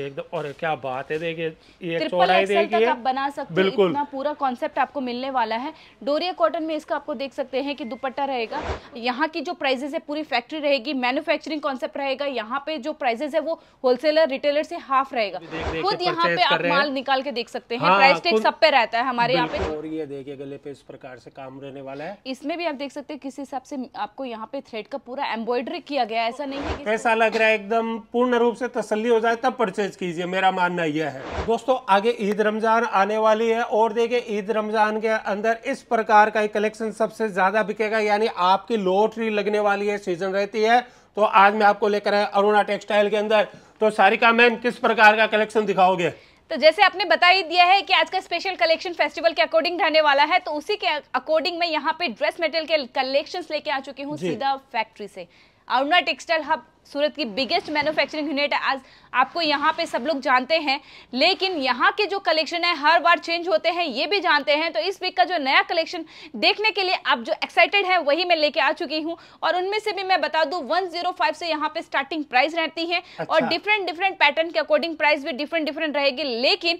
एकदम और क्या बात है देखिए ये चौड़ाई देखिए आप बना सकते हैं इतना पूरा कॉन्सेप्ट आपको मिलने वाला है डोरिया कॉटन में इसका आपको देख सकते हैं कि दुपट्टा रहेगा यहाँ की जो प्राइजेस है पूरी फैक्ट्री रहेगी मैन्युफैक्चरिंग कॉन्सेप्ट रहेगा यहाँ पे जो प्राइजेस है वो होलसेलर रिटेलर से हाफ रहेगा खुद यहाँ पे आप माल निकाल के देख सकते हैं प्राइस हाँ, टेक सब पे रहता है हमारे यहाँ पे देखिए गले पे इस प्रकार से काम रहने वाला है इसमें भी आप देख सकते हैं किस हिसाब से आपको यहाँ पे थ्रेड का पूरा एम्ब्रॉयडरी किया गया ऐसा नहीं है ऐसा लग रहा है एकदम पूर्ण रूप से तसली हो जाए तब परचे मैसेज कीजिए मेरा मानना यह है दोस्तों आगे ईद रमज़ान आने वाली है और देखिए ईद रमज़ान के अंदर इस प्रकार का ही कलेक्शन सबसे ज़्यादा बिकेगा यानी आपकी लॉटरी लगने वाली है सीजन रहती है तो आज मैं आपको लेकर आया अरुणा टेक्सटाइल के अंदर तो सारिका मैम किस प्रकार का कलेक्शन दिखाओगे तो जैसे आपने बता ही दिया है कि आज का स्पेशल कलेक्शन फेस्टिवल के अकॉर्डिंग रहने वाला है तो उसी के अकॉर्डिंग मैं यहाँ पे ड्रेस मेटेरियल के कलेक्शंस लेके आ चुकी हूँ सीधा फैक्ट्री से अरुणा टेक्सटाइल हब सूरत की बिगेस्ट मैन्युफैक्चरिंग यूनिट है आज आपको यहाँ पे सब लोग जानते हैं लेकिन यहाँ के जो कलेक्शन है हर बार चेंज होते हैं ये भी जानते हैं तो इस वीक का जो नया कलेक्शन देखने के लिए आप जो एक्साइटेड हैं वही मैं लेके आ चुकी हूँ और उनमें से भी मैं बता दू 105 से यहाँ पे स्टार्टिंग प्राइस रहती है अच्छा। और डिफरेंट डिफरेंट पैटर्न के अकॉर्डिंग प्राइस भी डिफरेंट डिफरेंट रहेगी लेकिन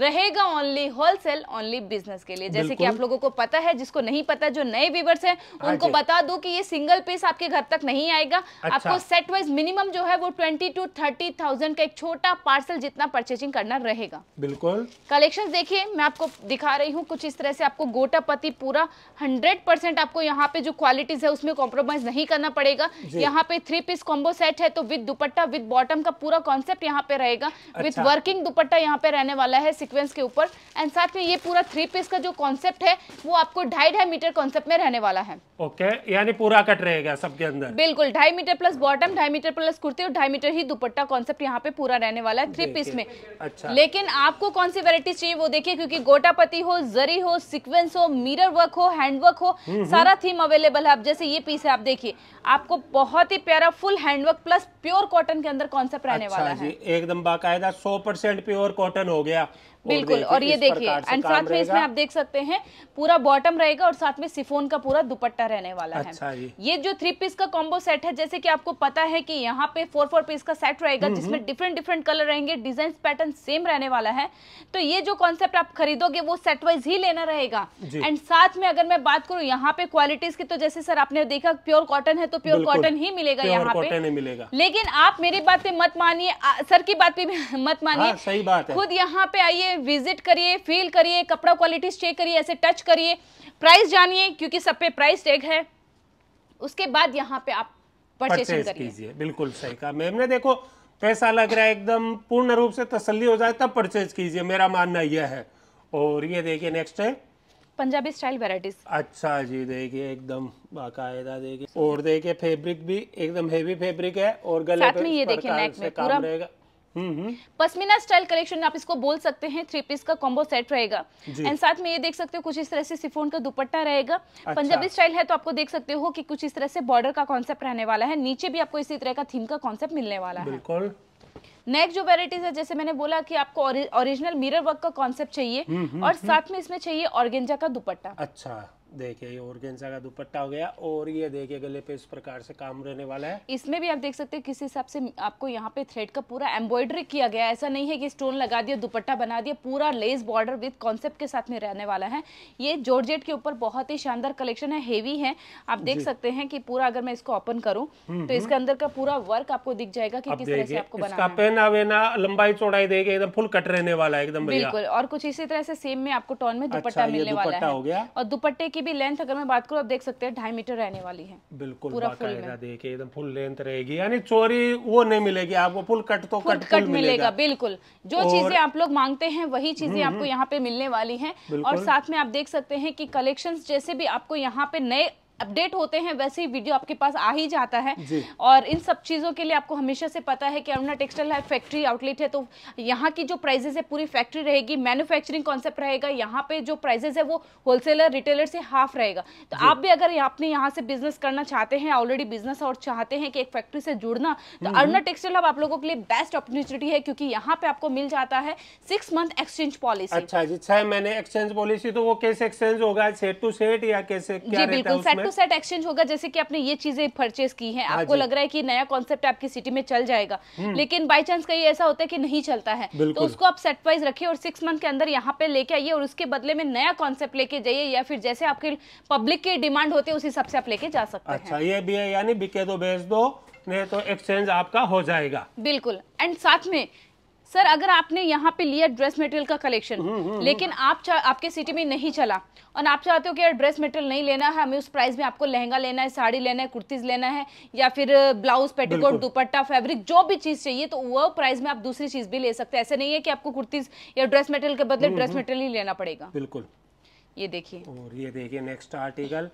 रहेगा ओनली होलसेल ओनली बिजनेस के लिए जैसे कि आप लोगों को पता है जिसको नहीं पता जो नए व्यूवर्स हैं हाँ उनको बता दूं कि ये सिंगल पीस आपके घर तक नहीं आएगा अच्छा। आपको सेट वाइज मिनिमम जो है वो ट्वेंटी टू थर्टी थाउजेंड का एक छोटा पार्सल जितना परचेजिंग करना रहेगा बिल्कुल कलेक्शन देखिए मैं आपको दिखा रही हूँ कुछ इस तरह से आपको पति पूरा हंड्रेड आपको यहाँ पे जो क्वालिटीज है उसमें कॉम्प्रोमाइज नहीं करना पड़ेगा यहाँ पे थ्री पीस कॉम्बो सेट है तो विद दुपट्टा विद बॉटम का पूरा कॉन्सेप्ट यहाँ पे रहेगा विद वर्किंग अच्छा। दुपट्टा यहाँ पे रहने वाला है सीक्वेंस के ऊपर एंड साथ में ये पूरा थ्री पीस का जो कॉन्सेप्ट है वो आपको ढाई ढाई मीटर कॉन्सेप्ट में रहने वाला है ओके okay, यानी पूरा कट रहेगा सबके अंदर बिल्कुल ढाई मीटर प्लस बॉटम ढाई मीटर प्लस कुर्ती और ढाई मीटर ही दुपट्टा कॉन्सेप्ट यहाँ पे पूरा रहने वाला है थ्री पीस में अच्छा लेकिन आपको कौन सी वेराइटीज चाहिए वो देखिए क्योंकि गोटापति हो जरी हो सिक्वेंस हो मीर वर्क हो हैंडवर्क हो हम्म, हम्म। सारा थीम अवेलेबल है आप जैसे ये पीस है आप देखिए आपको बहुत ही प्यारा full handwork plus pure cotton के अंदर कॉन्सेप्ट रहने अच्छा वाला है एकदम बाकायदा सौ परसेंट प्योर कॉटन हो गया बिल्कुल और ये देखिए एंड साथ में इसमें आप देख सकते हैं पूरा बॉटम रहेगा और साथ में सिफोन का पूरा दुपट्टा रहने वाला अच्छा है ये जो थ्री पीस का कॉम्बो सेट है जैसे कि आपको पता है कि यहाँ पे फोर फोर पीस का सेट रहेगा हम्म, जिसमें डिफरेंट डिफरेंट कलर रहेंगे डिजाइन पैटर्न सेम रहने वाला है तो ये जो कॉन्सेप्ट आप खरीदोगे वो सेट वाइज ही लेना रहेगा एंड साथ में अगर मैं बात करूँ यहाँ पे क्वालिटीज की तो जैसे सर आपने देखा प्योर कॉटन है तो प्योर कॉटन ही मिलेगा यहाँ पे मिलेगा लेकिन आप मेरी बात पे मत मानिए सर की बात पे मत मानिए हाँ, खुद यहाँ पे आइए विजिट करिए फील करिए कपड़ा क्वालिटीज चेक करिए ऐसे टच करिए प्राइस जानिए क्योंकि सब पे प्राइस टैग है उसके बाद यहाँ पे आप परचेज कीजिए बिल्कुल सही कहा मैम ने देखो पैसा लग रहा है एकदम पूर्ण रूप से तसल्ली हो जाए तब परचेज कीजिए मेरा मानना यह है और ये देखिए नेक्स्ट है पंजाबी स्टाइल वेराइटीज अच्छा जी देखिए एकदम बाकायदा देखिए और देखिए फैब्रिक भी एकदम हेवी फैब्रिक है और गले साथ में ये देखिए नेक में पूरा रहेगा हम्म। पश्मीना स्टाइल कलेक्शन आप इसको बोल सकते हैं थ्री पीस का कॉम्बो सेट रहेगा एंड साथ में ये देख सकते हो कुछ इस तरह से सिफोन का दुपट्टा रहेगा अच्छा। पंजाबी स्टाइल है तो आपको देख सकते हो कि कुछ इस तरह से बॉर्डर का कॉन्सेप्ट रहने वाला है नीचे भी आपको इसी तरह का थीम का कॉन्सेप्ट मिलने वाला है नेक्स्ट जो वेराइटीज है जैसे मैंने बोला कि आपको ओरिजिनल मिरर वर्क का कॉन्सेप्ट चाहिए हम्म, हम्म, और साथ में इसमें चाहिए ऑर्गेंजा का दुपट्टा अच्छा देखिए ये ऑर्गेन्जा का दुपट्टा हो गया और ये देखिए गले पे इस प्रकार से काम रहने वाला है इसमें भी आप देख सकते हैं किस हिसाब से आपको यहाँ पे थ्रेड का पूरा एम्ब्रॉयडरी किया गया ऐसा नहीं है कि स्टोन लगा दिया दुपट्टा बना दिया पूरा लेस बॉर्डर विद कॉन्सेप्ट के साथ में रहने वाला है ये जॉर्जेट के ऊपर बहुत ही शानदार कलेक्शन है हेवी है आप देख सकते हैं की पूरा अगर मैं इसको ओपन करूँ हम्म, तो इसके हम्म। अंदर का पूरा वर्क आपको दिख जाएगा की किस तरह से आपको बना वेना लंबाई चौड़ाई देगी एकदम फुल कट रहने वाला है एकदम बिल्कुल और कुछ इसी तरह से सेम में आपको टोन में अच्छा, दुपट्टा मिलने वाला है और दुपट्टे की इसकी भी लेंथ अगर मैं बात करूँ आप देख सकते हैं ढाई मीटर रहने वाली है बिल्कुल पूरा फुल देखिए एकदम फुल लेंथ रहेगी यानी चोरी वो नहीं मिलेगी आपको फुल कट तो कट कट मिलेगा बिल्कुल जो चीजें आप लोग मांगते हैं वही हम्म, चीजें आपको हम्म। यहाँ पे मिलने वाली है और साथ में आप देख सकते हैं की कलेक्शन जैसे भी आपको यहाँ पे नए अपडेट होते हैं वैसे ही वीडियो आपके पास आ ही जाता है और इन सब चीज़ों के लिए आपको हमेशा से पता है कि अरुणा टेक्सटाइल है फैक्ट्री आउटलेट है तो यहाँ की जो प्राइजेस है पूरी फैक्ट्री रहेगी मैन्युफैक्चरिंग कॉन्सेप्ट रहेगा यहाँ पे जो प्राइजेस है वो होलसेलर रिटेलर से हाफ रहेगा तो आप भी अगर आपने यहाँ से बिजनेस करना चाहते हैं ऑलरेडी बिजनेस और चाहते हैं कि एक फैक्ट्री से जुड़ना तो हम्म, हम्म। अरुणा टेक्सटाइल अब आप लोगों के लिए बेस्ट अपॉर्चुनिटी है क्योंकि यहाँ पे आपको मिल जाता है सिक्स मंथ एक्सचेंज पॉलिसी अच्छा जी छह महीने एक्सचेंज पॉलिसी तो वो कैसे एक्सचेंज होगा सेट टू सेट या कैसे जी बिल्कुल सेट सेट एक्सचेंज होगा जैसे कि आपने ये चीजें परचेज की हैं हाँ आपको लग रहा है कि नया कॉन्सेप्ट आपकी सिटी में चल जाएगा हम्म। लेकिन बाई चांस कहीं ऐसा होता है कि नहीं चलता है तो उसको आप सेट वाइज रखिए और सिक्स मंथ के अंदर यहाँ पे लेके आइए और उसके बदले में नया कॉन्सेप्ट लेके जाइए या फिर जैसे आपके पब्लिक की डिमांड होती है उस हिसाब से आप लेके जा सकते अच्छा, हैं अच्छा ये भी है यानी बिके दो बेच दो नहीं तो एक्सचेंज आपका हो जाएगा बिल्कुल एंड साथ में सर अगर आपने यहाँ पे लिया ड्रेस मटेरियल का कलेक्शन हम्म, हम्म, हम्म। लेकिन आप आपके सिटी में नहीं चला और आप चाहते हो कि यार ड्रेस मटेरियल नहीं लेना है हमें उस प्राइस में आपको लहंगा लेना है साड़ी लेना है कुर्तीज लेना है या फिर ब्लाउज पेटीकोट दुपट्टा फैब्रिक जो भी चीज चाहिए तो वह प्राइस में आप दूसरी चीज भी ले सकते हैं ऐसे नहीं है कि आपको कुर्तीज या ड्रेस मटेरियल के बदले ड्रेस मटेरियल ही लेना पड़ेगा बिल्कुल ये देखिए और ये देखिए नेक्स्ट आर्टिकल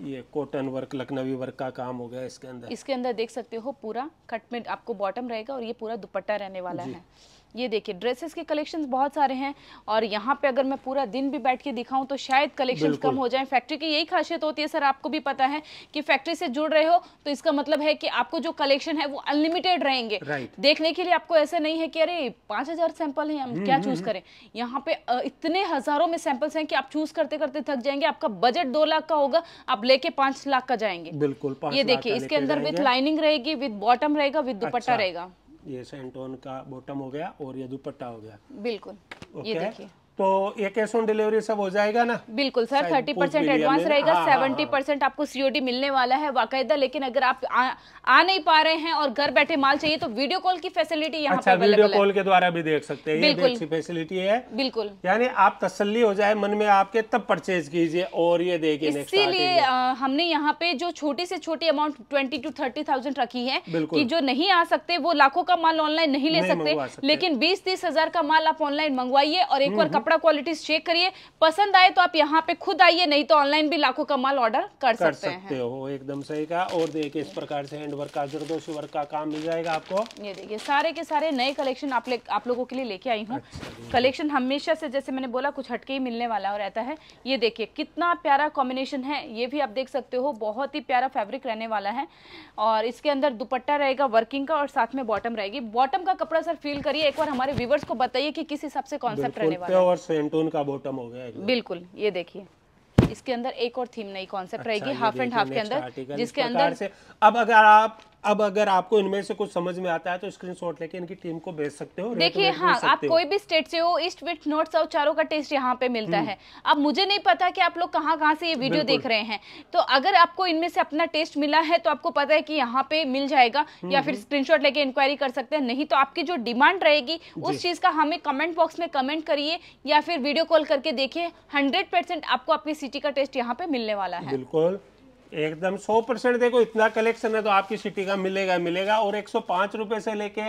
ये कॉटन वर्क लखनवी वर्क का काम हो गया इसके अंदर इसके अंदर देख सकते हो पूरा कट में आपको बॉटम रहेगा और ये पूरा दुपट्टा रहने वाला है ये देखिए ड्रेसेस के कलेक्शंस बहुत सारे हैं और यहाँ पे अगर मैं पूरा दिन भी बैठ के दिखाऊं तो शायद कलेक्शंस कम हो जाए फैक्ट्री की यही खासियत होती है सर आपको भी पता है कि फैक्ट्री से जुड़ रहे हो तो इसका मतलब है कि आपको जो कलेक्शन है वो अनलिमिटेड रहेंगे देखने के लिए आपको ऐसे नहीं है कि अरे हजार सैंपल है हम हम्म, क्या चूज हम्म, हम्म। करें यहाँ पे इतने हजारों में सैंपल्स हैं कि आप चूज करते करते थक जाएंगे आपका बजट दो लाख का होगा आप लेके पांच लाख का जाएंगे बिल्कुल ये देखिए इसके अंदर विद लाइनिंग रहेगी विथ बॉटम रहेगा विद दुपट्टा अच्छा। रहेगा ये सेंटोन का बॉटम हो गया और ये दुपट्टा हो गया बिल्कुल okay? ये देखिए तो ये कैश ऑन डिलीवरी सब हो जाएगा ना बिल्कुल सर थर्टी परसेंट एडवांस रहेगा सेवेंटी हाँ, परसेंट हाँ, हाँ। आपको सीओडी मिलने वाला है बाकायदा लेकिन अगर आप आ, आ नहीं पा रहे हैं और घर बैठे माल चाहिए तो वीडियो कॉल की फैसिलिटी यहाँ अच्छा, वीडियो कॉल के द्वारा भी देख सकते हैं बिल्कुल फैसिलिटी है बिल्कुल यानी आप तसली हो जाए मन में आपके तब परचेज कीजिए और ये देखिए इसीलिए हमने यहाँ पे जो छोटी से छोटी amount twenty two thirty thousand रखी है की जो नहीं आ सकते वो लाखों का माल ऑनलाइन नहीं ले सकते लेकिन बीस तीस हजार का माल आप ऑनलाइन मंगवाइए और एक बार हम्म, कपड़ा क्वालिटी चेक करिए पसंद आए तो आप यहाँ पे खुद आइए नहीं तो ऑनलाइन भी लाखों का माल ऑर्डर कर, कर सकते, सकते हैं हो एकदम सही का और देखिए इस प्रकार से हैंड वर्क का जरदोशी वर्क का काम मिल जाएगा आपको ये देखिए सारे के सारे नए कलेक्शन आप आप लोगों के लिए लेके आई हूँ कलेक्शन अच्छा, हमेशा से जैसे मैंने बोला कुछ हटके ही मिलने वाला रहता है ये देखिए कितना प्यारा कॉम्बिनेशन है ये भी आप देख सकते हो बहुत ही प्यारा फेब्रिक रहने वाला है और इसके अंदर दुपट्टा रहेगा वर्किंग का और साथ में बॉटम रहेगी बॉटम का कपड़ा सर फील करिए एक बार हमारे व्यूवर्स को बताइए कि किस हिसाब से कॉन्सेप्ट रहने वाला है और सेंटून का बॉटम हो गया बिल्कुल ये देखिए इसके अंदर एक और थीम नई कॉन्सेप्ट अच्छा, रहेगी हाफ एंड हाफ के अंदर जिसके अंदर से अब अगर आप अब अगर आपको इनमें से कुछ समझ में आता है तो स्क्रीनशॉट लेके इनकी टीम को भेज सकते हो देखिए हाँ आप कोई भी स्टेट से हो ईस्ट विथ नॉर्थ साउथ चारों का टेस्ट यहाँ पे मिलता हम्म। है अब मुझे नहीं पता कि आप लोग कहाँ कहाँ से ये वीडियो देख रहे हैं तो अगर आपको इनमें से अपना टेस्ट मिला है तो आपको पता है की यहाँ पे मिल जाएगा या हम्म। फिर स्क्रीन लेके इंक्वायरी कर सकते हैं नहीं तो आपकी जो डिमांड रहेगी उस चीज का हमें कमेंट बॉक्स में कमेंट करिए या फिर वीडियो कॉल करके देखिए हंड्रेड आपको अपनी सिटी का टेस्ट यहाँ पे मिलने वाला है बिल्कुल एकदम 100 परसेंट देखो इतना कलेक्शन है तो आपकी सिटी का मिलेगा मिलेगा और एक सौ पांच रुपए से लेके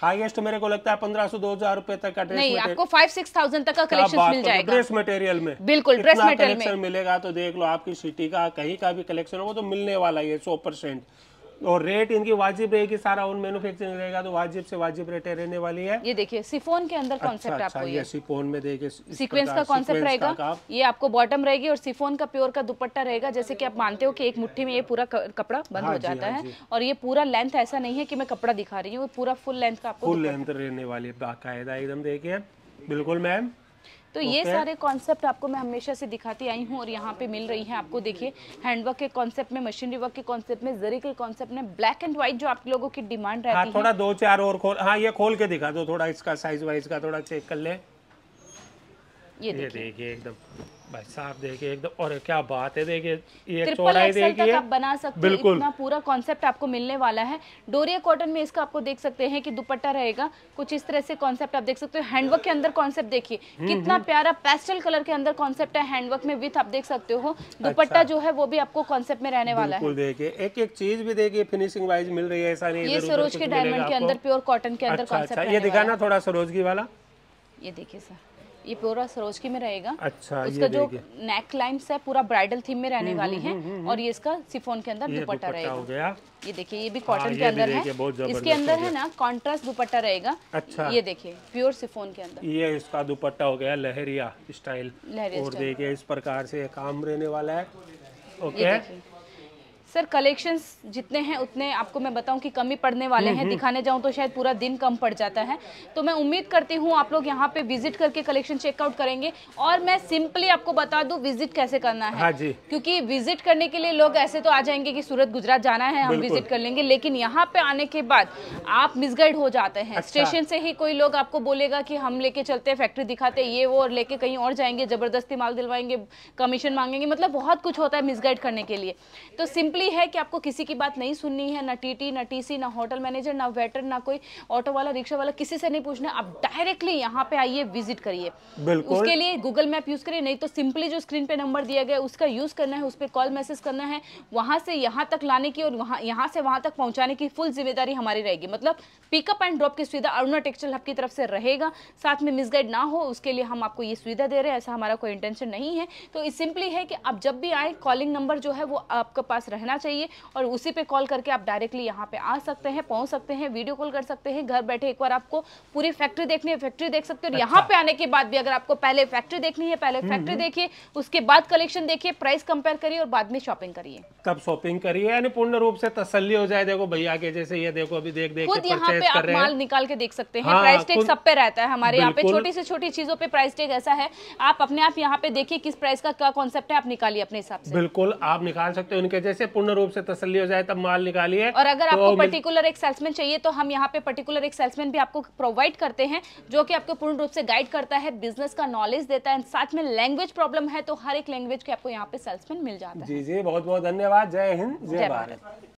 हाईएस्ट मेरे को लगता है पंद्रह सौ दो हजार रूपए तक का ड्रेस नहीं आपको फाइव सिक्स थाउजेंड तक का कलेक्शन मिल जाएगा ड्रेस मटेरियल में बिल्कुल ड्रेस मटेरियल में मिलेगा तो देख लो आपकी सिटी का कहीं का भी कलेक्शन होगा तो मिलने वाला ही है सौ परसेंट और रेट इनकी वाजिब रहेगी सारा उन मैन्युफैक्चरिंग रहेगा तो वाजिब से वाजिब रेट रहने वाली है ये देखिए सिफोन के अंदर कॉन्सेप्ट अच्छा, अच्छा, आपको ये सिफोन में देखिए सीक्वेंस का कॉन्सेप्ट रहेगा ये आपको बॉटम रहेगी और सिफोन का प्योर का दुपट्टा रहेगा जैसे कि आप मानते हो कि एक मुट्ठी में ये पूरा कपड़ा बंद हो हाँ जाता हाँ है और ये पूरा लेंथ ऐसा नहीं है की मैं कपड़ा दिखा रही हूँ पूरा फुल लेंथ का फुल लेंथ रहने वाली बाकायदा एकदम देखिए बिल्कुल मैम तो okay. ये सारे कॉन्सेप्ट आपको मैं हमेशा से दिखाती आई हूँ और यहाँ पे मिल रही है आपको देखिए हैंडवर्क के कॉन्सेप्ट में मशीनरी वर्क के कॉन्सेप्ट में जरी के कॉन्सेप्ट में ब्लैक एंड व्हाइट जो आप लोगों की डिमांड हाँ, रहती है थोड़ा दो चार और खोल हाँ ये खोल के दिखा दो थोड़ा इसका साइज वाइज का थोड़ा चेक कर ले ये देखिए एकदम भाई साहब देखिए एकदम तो, और क्या बात है देखिए ये चौड़ाई देखिए आप बना सकते बिल्कुल इतना पूरा कॉन्सेप्ट आपको मिलने वाला है डोरिया कॉटन में इसका आपको देख सकते हैं कि दुपट्टा रहेगा कुछ इस तरह से कॉन्सेप्ट आप देख सकते हो हैंडवर्क के अंदर कॉन्सेप्ट देखिए हम्म, कितना हम्म। प्यारा पेस्टल कलर के अंदर कॉन्सेप्ट है हैंडवर्क में विथ आप देख सकते हो अच्छा। दुपट्टा जो है वो भी आपको कॉन्सेप्ट में रहने वाला है देखिए एक एक चीज भी देखिए फिनिशिंग वाइज मिल रही है ऐसा नहीं ये सरोज के डायमंड के अंदर प्योर कॉटन के अंदर कॉन्सेप्ट ये दिखाना थोड़ा सरोजगी वाला ये देखिए सर ये पूरा सरोज की में रहेगा अच्छा इसका जो नेक लाइन्स है पूरा ब्राइडल थीम में रहने हम्म, वाली हम्म, है हम्म, और ये इसका सिफोन के अंदर दुपट्टा रहेगा ये देखिए ये भी कॉटन हाँ, के अंदर है इसके अंदर है ना कॉन्ट्रास्ट दुपट्टा रहेगा अच्छा ये देखिए प्योर सिफोन के अंदर ये इसका दुपट्टा हो गया लहरिया स्टाइल लहरिया देखिए इस प्रकार से काम रहने वाला है ओके सर कलेक्शंस जितने हैं उतने आपको मैं बताऊं कि कमी पड़ने वाले हम्म, हैं हम्म। दिखाने जाऊं तो शायद पूरा दिन कम पड़ जाता है तो मैं उम्मीद करती हूं आप लोग यहां पे विजिट करके कलेक्शन चेकआउट करेंगे और मैं सिंपली आपको बता दूं विजिट कैसे करना है हाँ जी। क्योंकि विजिट करने के लिए लोग ऐसे तो आ जाएंगे कि सूरत गुजरात जाना है हम विजिट कर लेंगे लेकिन यहाँ पे आने के बाद आप मिसगाइड हो जाते हैं स्टेशन अच्छा। से ही कोई लोग आपको बोलेगा कि हम लेके चलते हैं फैक्ट्री दिखाते ये वो और लेके कहीं और जाएंगे जबरदस्ती माल दिलवाएंगे कमीशन मांगेंगे मतलब बहुत कुछ होता है मिसगाइड करने के लिए तो सिंपली सिंपली है कि आपको किसी की बात नहीं सुननी है ना टीटी ना टीसी ना होटल मैनेजर ना वेटर ना कोई ऑटो वाला रिक्शा वाला किसी से नहीं पूछना आप डायरेक्टली यहाँ पे आइए विजिट करिए उसके लिए गूगल मैप यूज करिए नहीं तो सिंपली जो स्क्रीन पे नंबर दिया गया उसका यूज करना है उस पर कॉल मैसेज करना है वहां से यहाँ तक लाने की और यहाँ से वहां तक पहुंचाने की फुल जिम्मेदारी हमारी रहेगी मतलब पिकअप एंड ड्रॉप की सुविधा अरुणा टेक्सटाइल हब की तरफ से रहेगा साथ में मिसगाइड ना हो उसके लिए हम आपको ये सुविधा दे रहे हैं ऐसा हमारा कोई इंटेंशन नहीं है तो सिंपली है कि आप जब भी आए कॉलिंग नंबर जो है वो आपके पास रहना रहना चाहिए और उसी पे कॉल करके आप डायरेक्टली यहाँ पे आ सकते हैं पहुंच सकते हैं वीडियो कॉल कर सकते हैं घर बैठे एक बार आपको पूरी फैक्ट्री देखनी है फैक्ट्री देख सकते हो और यहाँ अच्छा। पे आने के बाद भी अगर आपको पहले फैक्ट्री देखनी है पहले हम्म, फैक्ट्री हम्म। देखिए उसके बाद कलेक्शन देखिए प्राइस कंपेयर करिए और बाद में शॉपिंग करिए कब शॉपिंग करिए यानी पूर्ण रूप से तसली हो जाए देखो भैया के जैसे ये देखो अभी देख देखो खुद यहाँ पे आप माल निकाल के देख सकते हैं प्राइस हाँ, टैग सब पे रहता है हमारे यहाँ पे छोटी से छोटी चीजों पे प्राइस टैग ऐसा है आप अपने आप यहाँ पे देखिए किस प्राइस का क्या कॉन्सेप्ट है आप निकालिए अपने हिसाब से बिल्कुल आप निकाल सकते हो उनके जैसे पूर्ण रूप से तसली हो जाए तब माल निकालिए और अगर तो आपको पर्टिकुलर एक सेल्समैन चाहिए तो हम यहाँ पे पर्टिकुलर एक सेल्समैन भी आपको प्रोवाइड करते हैं जो कि आपको पूर्ण रूप से गाइड करता है बिजनेस का नॉलेज देता है साथ में लैंग्वेज प्रॉब्लम है तो हर एक लैंग्वेज के आपको यहाँ पे सेल्समैन मिल जाता है जी जी बहुत बहुत धन्यवाद जय हिंद जय भारत